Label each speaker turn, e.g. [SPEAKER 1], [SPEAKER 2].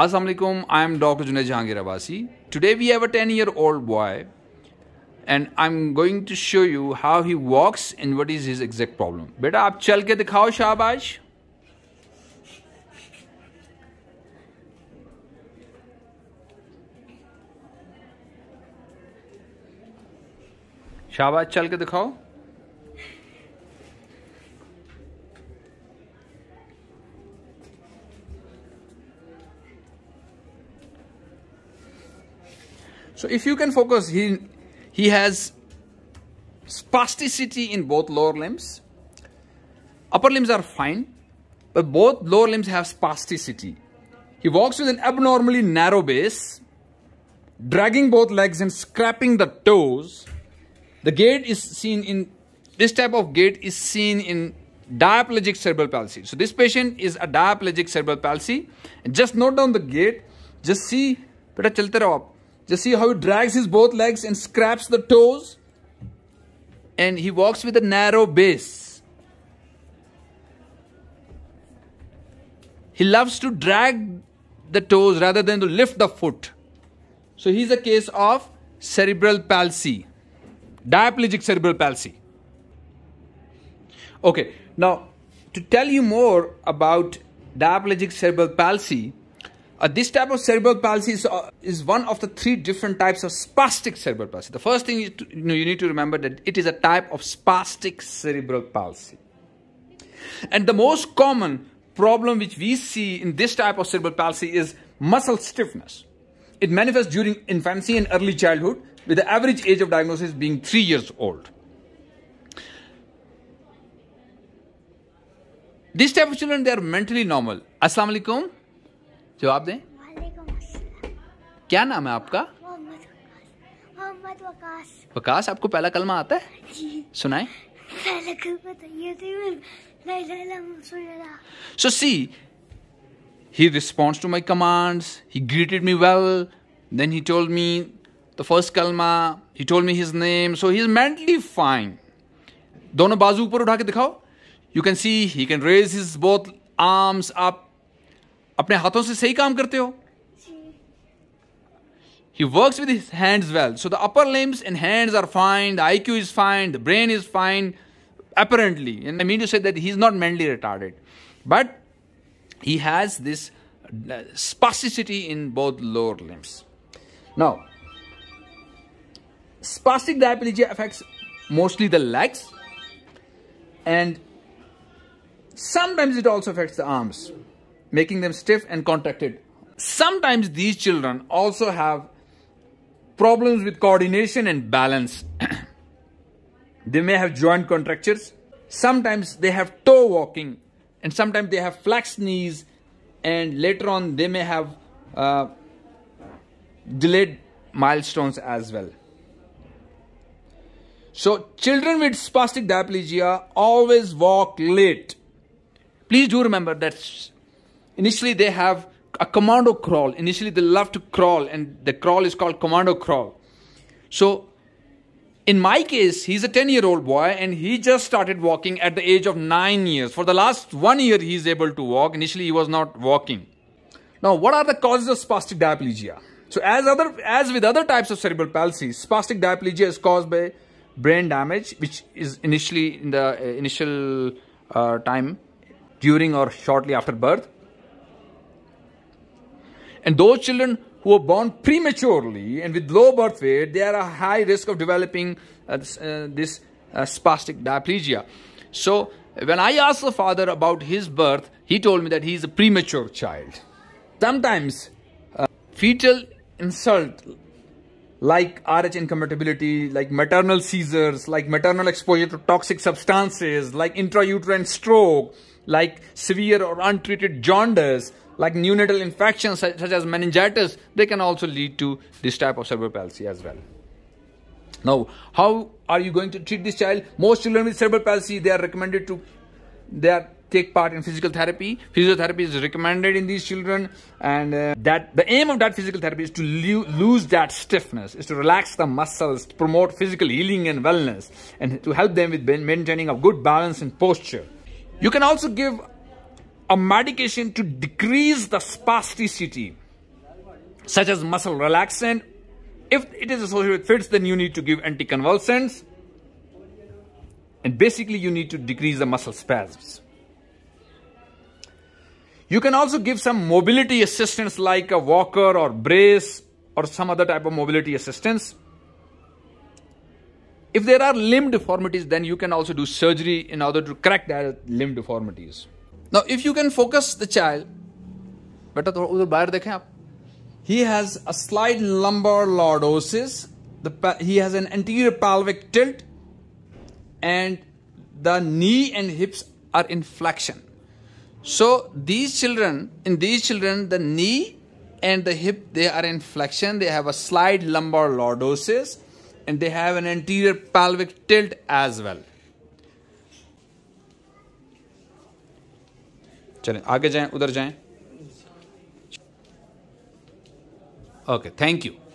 [SPEAKER 1] Assalamu alaikum, I am Dr. Junaid Jahangir Abasi. Today we have a 10 year old boy and I'm going to show you how he walks and what is his exact problem. बेटा आप चल के दिखाओ शाबाश शाबाश चल के दिखाओ So if you can focus, he, he has spasticity in both lower limbs. Upper limbs are fine, but both lower limbs have spasticity. He walks with an abnormally narrow base, dragging both legs and scraping the toes. The gait is seen in, this type of gait is seen in diaplegic cerebral palsy. So this patient is a diaplegic cerebral palsy. And just note down the gait, just see, बेटा चलते रहो just see how he drags his both legs and scraps the toes. And he walks with a narrow base. He loves to drag the toes rather than to lift the foot. So he's a case of cerebral palsy, diaplegic cerebral palsy. Okay, now to tell you more about diaplegic cerebral palsy, uh, this type of cerebral palsy is, uh, is one of the three different types of spastic cerebral palsy. The first thing you, to, you, know, you need to remember that it is a type of spastic cerebral palsy. And the most common problem which we see in this type of cerebral palsy is muscle stiffness. It manifests during infancy and early childhood with the average age of diagnosis being 3 years old. This type of children, they are mentally normal. Assalamu alaikum. जवाब दें क्या नाम है आपका वकाश आपको पहला कलमा आता है सुनाए so see he respond to my commands he greeted me well then he told me the first कलमा he told me his name so he is mentally fine दोनों बाजू ऊपर उठा के दिखाओ you can see he can raise his both arms up अपने हाथों से सही काम करते हो He works with his hands well. So the upper limbs and hands are fine, the IQ is fine, the brain is fine, apparently. And I mean to say that he's not mentally retarded. But he has this uh, spasticity in both lower limbs. Now, spastic diplegia affects mostly the legs and sometimes it also affects the arms making them stiff and contracted. Sometimes these children also have problems with coordination and balance. they may have joint contractures. Sometimes they have toe walking and sometimes they have flexed knees and later on they may have uh, delayed milestones as well. So children with spastic diplegia always walk late. Please do remember that initially they have a commando crawl. Initially they love to crawl, and the crawl is called commando crawl. So in my case, he's a 10 year old boy and he just started walking at the age of 9 years. For the last one year, he's able to walk. Initially, he was not walking. Now, what are the causes of spastic diplegia? So, as, other, as with other types of cerebral palsy, spastic diplegia is caused by brain damage, which is initially in the uh, initial uh, time during or shortly after birth. And those children who are born prematurely and with low birth weight, they are at high risk of developing uh, uh, this uh, spastic diplegia. So when I asked the father about his birth, he told me that he is a premature child. Sometimes uh, fetal insult like RH incompatibility, like maternal seizures, like maternal exposure to toxic substances, like intrauterine stroke, like severe or untreated jaundice, like neonatal infections such, such as meningitis, they can also lead to this type of cerebral palsy as well. Now, how are you going to treat this child? Most children with cerebral palsy, they are recommended to they are take part in physical therapy. Physiotherapy is recommended in these children, and uh, that the aim of that physical therapy is to lose that stiffness, is to relax the muscles, to promote physical healing and wellness, and to help them with maintaining a good balance and posture. You can also give a medication to decrease the spasticity, such as muscle relaxant. If it is associated with fits, then you need to give anticonvulsants. And basically, you need to decrease the muscle spasms. You can also give some mobility assistance like a walker or brace or some other type of mobility assistance. If there are limb deformities, then you can also do surgery in order to correct that limb deformities. Now, if you can focus the child, बेटा थोड़ा उधर बाहर देखें He has a slight lumbar lordosis. The, he has an anterior pelvic tilt and the knee and hips are in flexion. So these children, in these children, the knee and the hip, they are in flexion. They have a slight lumbar lordosis and they have an anterior pelvic tilt as well. चलें आगे जाएं उधर जाएं okay thank you